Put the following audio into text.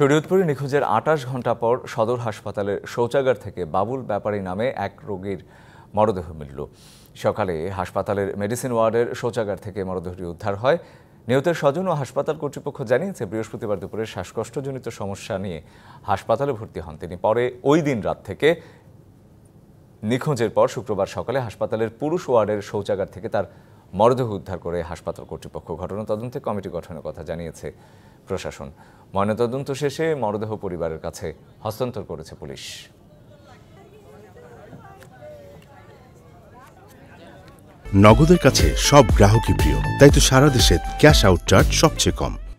শরীয়তপুরে নিখোঁজের আটাশ ঘন্টা পর সদর হাসপাতালের শৌচাগার থেকে বাবুল ব্যাপারী নামে এক রোগীর মরদেহ মিলল সকালে হাসপাতালের মেডিসিন ওয়ার্ডের শৌচাগার থেকে মরদেহটি উদ্ধার হয় নিহতের স্বজন ও হাসপাতাল কর্তৃপক্ষ জানিয়েছে বৃহস্পতিবার দুপুরে শ্বাসকষ্টজনিত সমস্যা নিয়ে হাসপাতালে ভর্তি হন তিনি পরে ওই দিন রাত থেকে নিখোঁজের পর শুক্রবার সকালে হাসপাতালের পুরুষ ওয়ার্ডের শৌচাগার থেকে তার মরদেহ উদ্ধার করে হাসপাতাল কর্তৃপক্ষ ঘটনা তদন্তে কমিটি গঠনের কথা জানিয়েছে প্রশাসন ময়নাতদন্ত শেষে মরদেহ পরিবারের কাছে হস্তান্তর করেছে পুলিশ নগদের কাছে সব গ্রাহকই প্রিয় তাই তো সারা দেশে ক্যাশ আউট চার্জ সবচেয়ে কম